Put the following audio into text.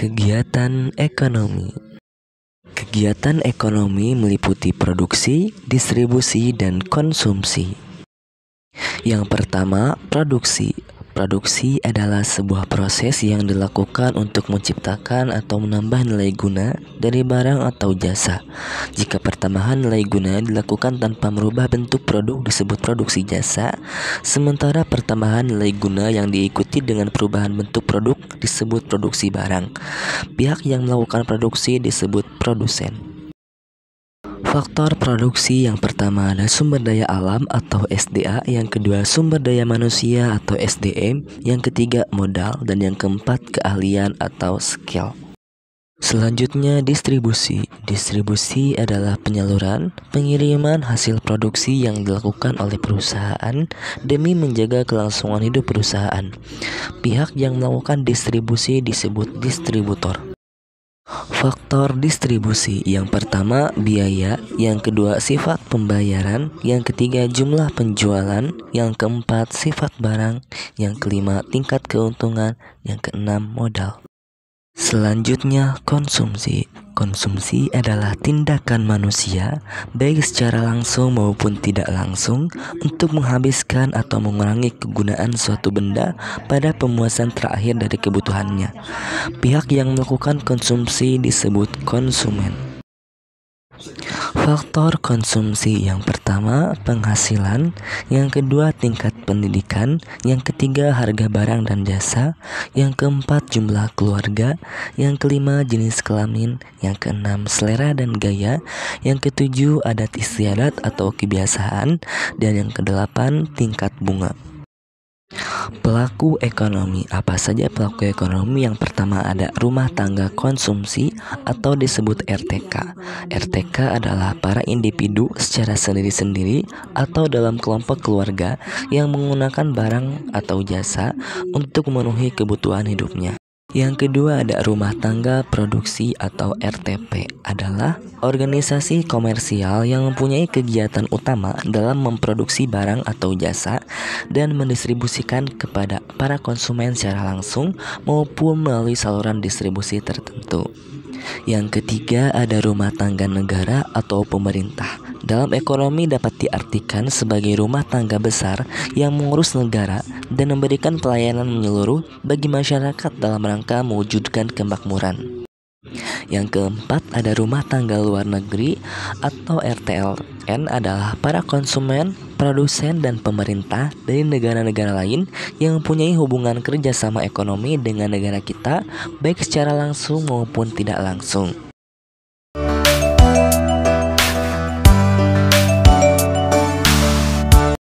Kegiatan ekonomi Kegiatan ekonomi meliputi produksi, distribusi, dan konsumsi. Yang pertama, produksi Produksi adalah sebuah proses yang dilakukan untuk menciptakan atau menambah nilai guna dari barang atau jasa. Jika pertambahan nilai guna dilakukan tanpa merubah bentuk produk disebut produksi jasa, sementara pertambahan nilai guna yang diikuti dengan perubahan bentuk produk disebut produksi barang. Pihak yang melakukan produksi disebut produsen. Faktor produksi yang pertama adalah sumber daya alam atau SDA, yang kedua sumber daya manusia atau SDM, yang ketiga modal, dan yang keempat keahlian atau skill. Selanjutnya distribusi. Distribusi adalah penyaluran, pengiriman hasil produksi yang dilakukan oleh perusahaan demi menjaga kelangsungan hidup perusahaan. Pihak yang melakukan distribusi disebut distributor. Faktor distribusi yang pertama biaya, yang kedua sifat pembayaran, yang ketiga jumlah penjualan, yang keempat sifat barang, yang kelima tingkat keuntungan, yang keenam modal. Selanjutnya konsumsi. Konsumsi adalah tindakan manusia, baik secara langsung maupun tidak langsung, untuk menghabiskan atau mengurangi kegunaan suatu benda pada pemuasan terakhir dari kebutuhannya. Pihak yang melakukan konsumsi disebut konsumen. Faktor konsumsi yang pertama penghasilan, yang kedua tingkat pendidikan, yang ketiga harga barang dan jasa, yang keempat jumlah keluarga, yang kelima jenis kelamin, yang keenam selera dan gaya, yang ketujuh adat istiadat atau kebiasaan, dan yang kedelapan tingkat bunga pelaku ekonomi apa saja pelaku ekonomi yang pertama ada rumah tangga konsumsi atau disebut RTK RTK adalah para individu secara sendiri-sendiri atau dalam kelompok keluarga yang menggunakan barang atau jasa untuk memenuhi kebutuhan hidupnya yang kedua ada rumah tangga produksi atau RTP adalah organisasi komersial yang mempunyai kegiatan utama dalam memproduksi barang atau jasa dan mendistribusikan kepada para konsumen secara langsung maupun melalui saluran distribusi tertentu. Yang ketiga ada rumah tangga negara atau pemerintah. Dalam ekonomi dapat diartikan sebagai rumah tangga besar yang mengurus negara dan memberikan pelayanan menyeluruh bagi masyarakat dalam rangka mewujudkan kemakmuran. Yang keempat ada rumah tangga luar negeri atau RTLN adalah para konsumen produsen dan pemerintah dari negara-negara lain yang mempunyai hubungan kerjasama ekonomi dengan negara kita, baik secara langsung maupun tidak langsung.